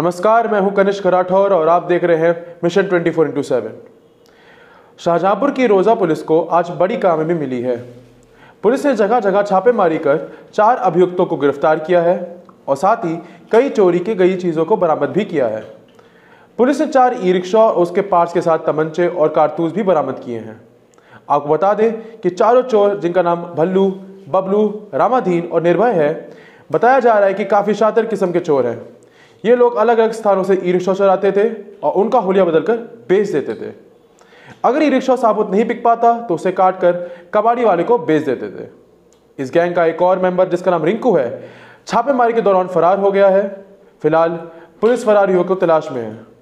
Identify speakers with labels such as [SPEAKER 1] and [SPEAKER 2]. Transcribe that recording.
[SPEAKER 1] नमस्कार मैं हूं कनिष्क राठौर और आप देख रहे हैं mission twenty four into seven Shahjahanpur की रोजा पुलिस को आज बड़ी कामयाबी मिली है पुलिस ने जगह जगह छापेमारी कर चार अभियुक्तों को गिरफ्तार किया है और साथ ही कई चोरी की गई चीज़ों को बरामद भी किया है पुलिस ने चार ई रिक्शा और उसके पार्ट्स के साथ तमंचे और कारतूस भी बरामद किए हैं आपको बता दें कि चारों चोर जिनका नाम भल्लू बबलू रामाधीन और निर्भय है बताया जा रहा है कि काफ़ी शातर किस्म के चोर हैं ये लोग अलग अलग स्थानों से ई रिक्शा चलाते थे और उनका होलिया बदलकर बेच देते थे अगर ई रिक्शा साबुत नहीं बिक पाता तो उसे काट कर कबाड़ी वाले को बेच देते थे इस गैंग का एक और मेंबर जिसका नाम रिंकू है छापेमारी के दौरान फरार हो गया है फिलहाल पुलिस फरार युवक को तलाश में है